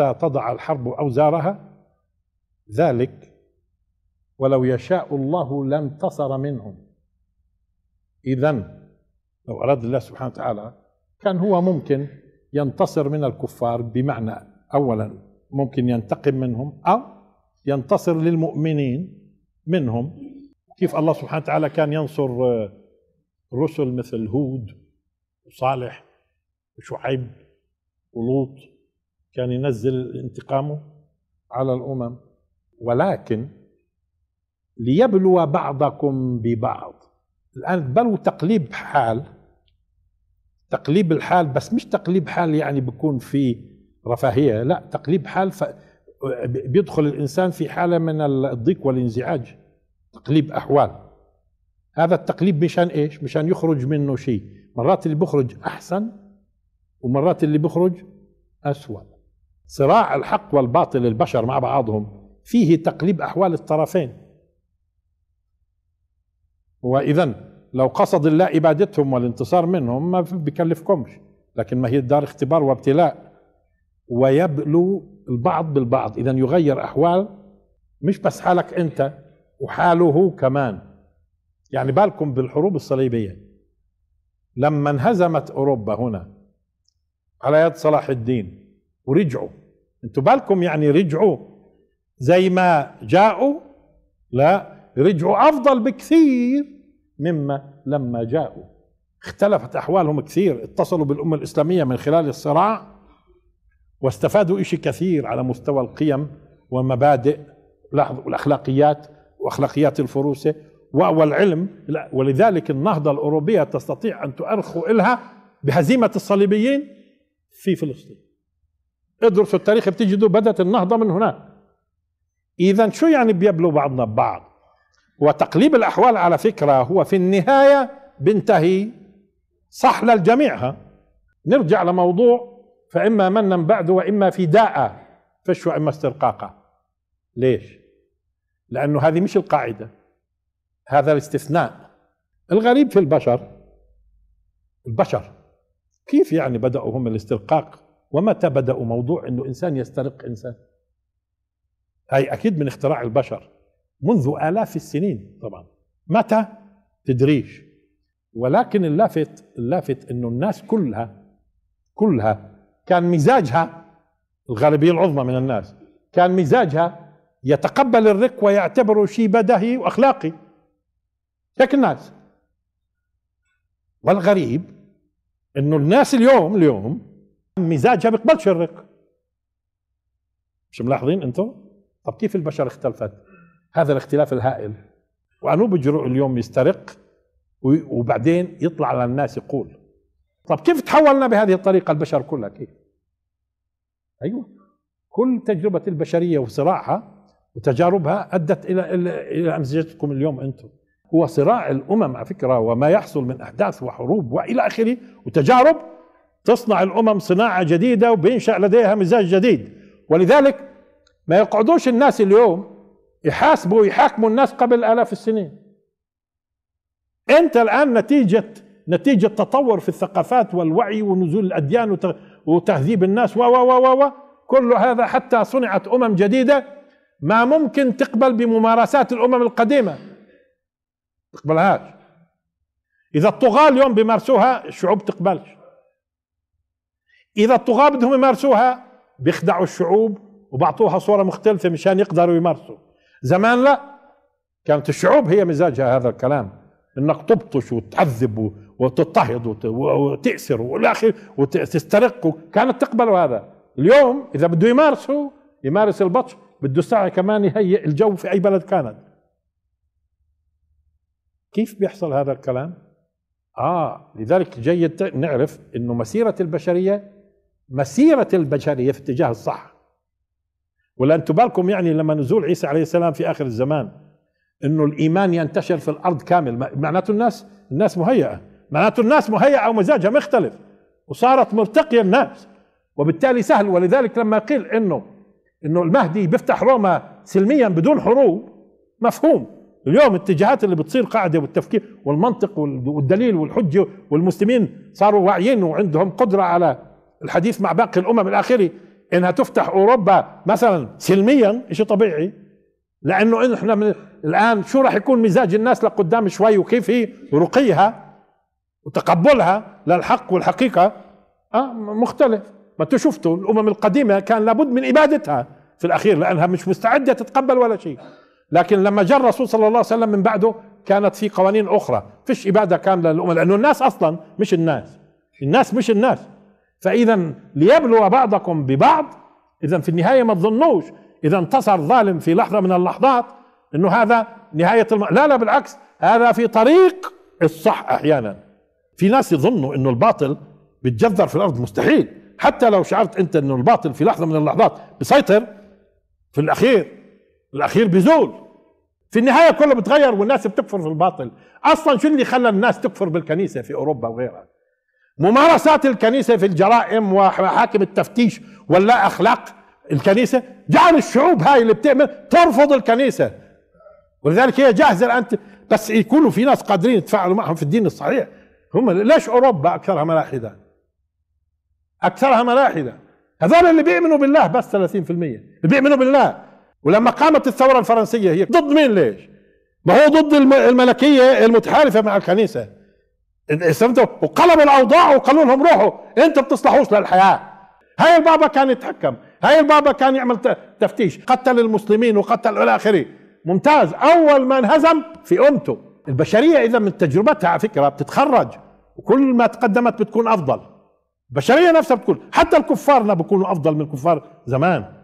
تضع الحرب أوزارها ذلك ولو يشاء الله لانتصر منهم إذا لو أراد الله سبحانه وتعالى كان هو ممكن ينتصر من الكفار بمعنى أولا ممكن ينتقم منهم أو ينتصر للمؤمنين منهم كيف الله سبحانه وتعالى كان ينصر آه، رسل مثل هود وصالح وشعيب ولوط كان ينزل انتقامه على الامم ولكن ليبلو بعضكم ببعض الان بلوا تقليب حال تقليب الحال بس مش تقليب حال يعني بيكون في رفاهيه لا تقليب حال بيدخل الانسان في حاله من الضيق والانزعاج تقليب احوال هذا التقليب مشان ايش مشان يخرج منه شيء مرات اللي بيخرج احسن ومرات اللي بيخرج اسوأ صراع الحق والباطل البشر مع بعضهم فيه تقليب أحوال الطرفين وإذا لو قصد الله إبادتهم والانتصار منهم ما بيكلفكمش لكن ما هي دار اختبار وابتلاء ويبلو البعض بالبعض إذا يغير أحوال مش بس حالك أنت وحاله كمان يعني بالكم بالحروب الصليبية لما انهزمت أوروبا هنا على يد صلاح الدين ورجعوا انتوا بالكم يعني رجعوا زي ما جاءوا لا رجعوا افضل بكثير مما لما جاءوا اختلفت احوالهم كثير اتصلوا بالامه الاسلاميه من خلال الصراع واستفادوا شيء كثير على مستوى القيم والمبادئ والاخلاقيات واخلاقيات الفروسه والعلم ولذلك النهضه الاوروبيه تستطيع ان تؤرخ لها بهزيمه الصليبيين في فلسطين ادرسوا التاريخ بتجدوا بدأت النهضة من هناك إذا شو يعني بيبلوا بعضنا ببعض وتقليب الأحوال على فكرة هو في النهاية بنتهي صح للجميع ها نرجع لموضوع فإما منا بعد وإما فداء فش وإما استرقاقة ليش لأنه هذه مش القاعدة هذا الاستثناء الغريب في البشر البشر كيف يعني بدأوا هم الاسترقاق ومتى بدأوا موضوع انه انسان يسترق انسان هاي اكيد من اختراع البشر منذ الاف السنين طبعا متى تدريش ولكن اللافت اللافت انه الناس كلها كلها كان مزاجها الغالبيه العظمى من الناس كان مزاجها يتقبل الرق ويعتبره شيء بدهي واخلاقي هيك الناس والغريب انه الناس اليوم اليوم مزاجها بيقبل شرق مش ملاحظين انتم طب كيف البشر اختلفت هذا الاختلاف الهائل وانو بجرؤ اليوم يسترق وبعدين يطلع على الناس يقول طب كيف تحولنا بهذه الطريقه البشر كلها كيف ايوه كل تجربه البشريه وصراعها وتجاربها ادت الى الى امزجتكم اليوم انتم هو صراع الامم على فكره وما يحصل من احداث وحروب والى اخره وتجارب تصنع الأمم صناعة جديدة وبينشأ لديها مزاج جديد ولذلك ما يقعدوش الناس اليوم يحاسبوا ويحاكموا الناس قبل آلاف السنين أنت الآن نتيجة نتيجة تطور في الثقافات والوعي ونزول الأديان وتهذيب الناس و و و كل هذا حتى صنعت أمم جديدة ما ممكن تقبل بممارسات الأمم القديمة تقبلهاش إذا الطغاة اليوم بيمارسوها الشعوب تقبلش اذا الطغاة بدهم يمارسوها بيخدعوا الشعوب وبعطوها صورة مختلفة مشان يقدروا يمارسوا زمان لا كانت الشعوب هي مزاجها هذا الكلام انك تبطش وتعذب وتضطهد وتأسر والاخر وتسترق كانت تقبل هذا اليوم اذا بده يمارسه يمارس البطش بده ساعة كمان يهيئ الجو في اي بلد كانت كيف بيحصل هذا الكلام؟ اه لذلك جيد نعرف انه مسيرة البشرية مسيرة البشرية في اتجاه الصح ولا انتم بالكم يعني لما نزول عيسى عليه السلام في آخر الزمان انه الايمان ينتشر في الارض كامل معناته الناس الناس مهيئه معناته الناس مهيئه ومزاجها مختلف وصارت مرتقية الناس وبالتالي سهل ولذلك لما قيل انه انه المهدي بيفتح روما سلميا بدون حروب مفهوم اليوم الاتجاهات اللي بتصير قاعده والتفكير والمنطق والدليل والحجه والمسلمين صاروا واعيين وعندهم قدره على الحديث مع باقي الامم الاخري انها تفتح اوروبا مثلا سلميا شيء طبيعي لانه احنا من الان شو راح يكون مزاج الناس لقدام شوي وكيف هي رقيها وتقبلها للحق والحقيقه اه مختلف ما انتم شفتوا الامم القديمه كان لابد من ابادتها في الاخير لانها مش مستعده تتقبل ولا شيء لكن لما جاء الرسول صلى الله عليه وسلم من بعده كانت في قوانين اخرى فيش اباده كامله للامم لانه الناس اصلا مش الناس الناس مش الناس فاذا ليبلو بعضكم ببعض اذا في النهايه ما تظنوش اذا انتصر ظالم في لحظه من اللحظات انه هذا نهايه الم... لا لا بالعكس هذا في طريق الصح احيانا في ناس يظنوا انه الباطل بتجذر في الارض مستحيل حتى لو شعرت انت انه الباطل في لحظه من اللحظات بيسيطر في الاخير الاخير بيزول في النهايه كله بتغير والناس بتكفر في الباطل اصلا شو اللي خلى الناس تكفر بالكنيسه في اوروبا وغيرها ممارسات الكنيسة في الجرائم ومحاكم التفتيش ولا أخلاق الكنيسة جعل الشعوب هاي اللي بتعمل ترفض الكنيسة ولذلك هي جاهزة الآن بس يكونوا في ناس قادرين يتفاعلوا معهم في الدين الصحيح هم ليش أوروبا أكثرها ملاحدة أكثرها ملاحدة هذول اللي بيؤمنوا بالله بس 30% اللي بيؤمنوا بالله ولما قامت الثورة الفرنسية هي ضد مين ليش؟ ما هو ضد الملكية المتحالفة مع الكنيسة الاسلام وقلب الاوضاع وقالوا لهم روحوا انت بتصلحوش للحياه هاي البابا كان يتحكم هاي البابا كان يعمل تفتيش قتل المسلمين وقتل الى اخره ممتاز اول ما انهزم في امته البشريه اذا من تجربتها على فكره بتتخرج وكل ما تقدمت بتكون افضل البشريه نفسها بتكون حتى الكفار لا بيكونوا افضل من الكفار زمان